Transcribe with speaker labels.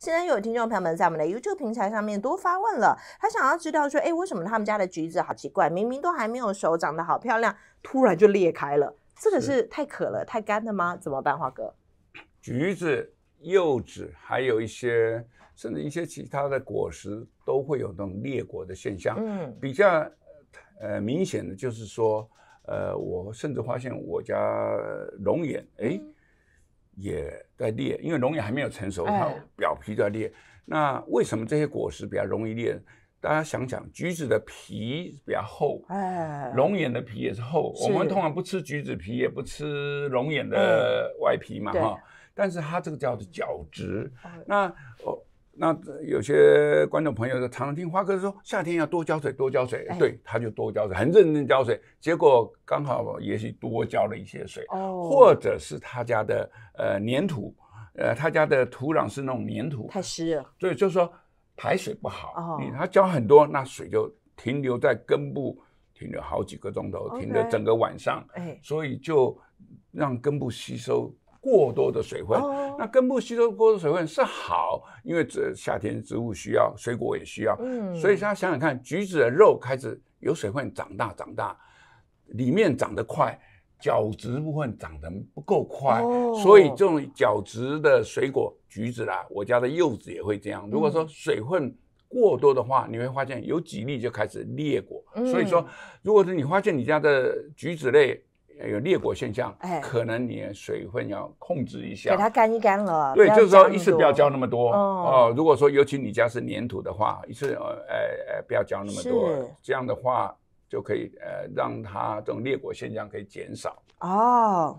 Speaker 1: 现在又有听众朋友们在我们的 YouTube 平台上面多发问了，他想要知道说，哎，为什么他们家的橘子好奇怪，明明都还没有熟，长得好漂亮，突然就裂开了，这个是太渴了、太干了吗？怎么办，华哥？橘子、柚子，还有一些甚至一些其他的果实都会有那种裂果的现象。嗯，比较呃明显的就是说，呃，我甚至发现我家龙眼，哎。也在裂，因为龙眼还没有成熟，它表皮在裂。那为什么这些果实比较容易裂？大家想想，橘子的皮比较厚，龙眼的皮也是厚。我们通常不吃橘子皮，也不吃龙眼的外皮嘛哈。但是它这个叫做角质。那那有些观众朋友常常听花哥说夏天要多浇水，多浇水，对，他就多浇水，很认真浇水，结果刚好也许多浇了一些水，哦，或者是他家的呃粘土，呃，他家的土壤是那种粘土，太湿了，所以就说排水不好，哦，他浇很多，那水就停留在根部，停留好几个钟头，停留整个晚上，哎，所以就让根部吸收。
Speaker 2: 过多的
Speaker 1: 水分，那根部吸收过多水分是好，因为这夏天植物需要，水果也需要，嗯，所以大家想想看，橘子的肉开始有水分，长大长大，里面长得快，角质部分长得不够快，所以这种角质的水果，橘子啦，我家的柚子也会这样。如果说水分过多的话，你会发现有几粒就开始裂果，所以说，如果是你发现你家的橘子类，有裂果现象，可能你水分要控制一下，给它干一干了。对，就是说一次不要浇那么多哦。如果说尤其你家是粘土的话，一次呃呃不要浇那么多，这样的话就可以呃让它这种裂果现象可以减少哦。